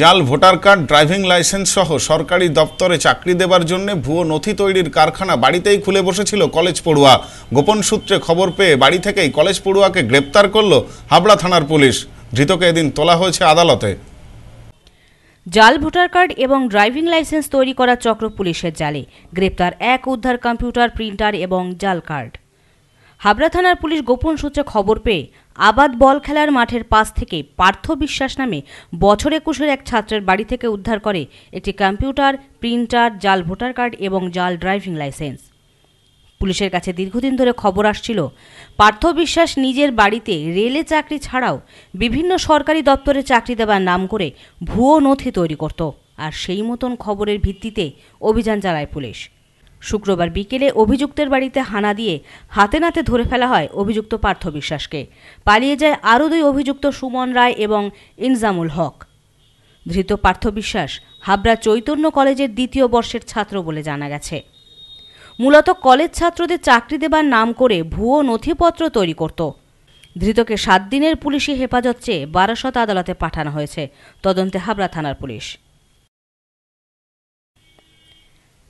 জাল voter card driving licence সহ সরকারি দপ্তরে চাকরি দেবার জন্য ভুয়ো নথি তৈরির কারখানা বাড়িতেই খুলে বসেছিল কলেজ পড়ুয়া গোপন সূত্রে খবর পেয়ে বাড়ি থেকেই কলেজ পড়ুয়াকে গ্রেপ্তার করল হাবড়া থানার পুলিশ ধৃতকে এদিন তোলা হয়েছে আদালতে জাল ভোটার কার্ড এবং ড্রাইভিং লাইসেন্স তৈরি করা চক্র পুলিশের জালে গ্রেপ্তার এক উদ্ধার কম্পিউটার প্রিন্টার এবং জাল কার্ড হাবড়া থানার পুলিশ গোপন সূত্রে খবর পেয়ে আবাদ বল খেলার মাঠের পাশ থেকে পার্থ বিশ্বাস নামে বছর একুশের এক ছাত্রের বাড়ি থেকে উদ্ধার করে একটি কম্পিউটার প্রিন্টার জাল ভোটার কার্ড এবং জাল ড্রাইভিং লাইসেন্স পুলিশের কাছে দীর্ঘদিন ধরে খবর আসছিল পার্থ বিশ্বাস নিজের বাড়িতে রেলে চাকরি ছাড়াও বিভিন্ন সরকারি দপ্তরে চাকরি দেবার নাম করে ভুয়ো নথি তৈরি করত আর সেই মতন খবরের ভিত্তিতে অভিযান চালায় পুলিশ শুক্রবার বিকেলে অভিযুক্তের বাড়িতে হানা দিয়ে হাতে নাতে ধরে ফেলা হয় অভিযুক্ত পার্থ বিশ্বাসকে পালিয়ে যায় আরও দুই অভিযুক্ত সুমন রায় এবং ইনজামুল হক ধৃত পার্থ বিশ্বাস হাবড়া চৈতন্য কলেজের দ্বিতীয় বর্ষের ছাত্র বলে জানা গেছে মূলত কলেজ ছাত্রদের চাকরি দেবার নাম করে ভুয়ো নথিপত্র তৈরি করত ধৃতকে সাত দিনের পুলিশি হেফাজত চেয়ে বারাসত আদালতে পাঠানো হয়েছে তদন্তে হাবড়া থানার পুলিশ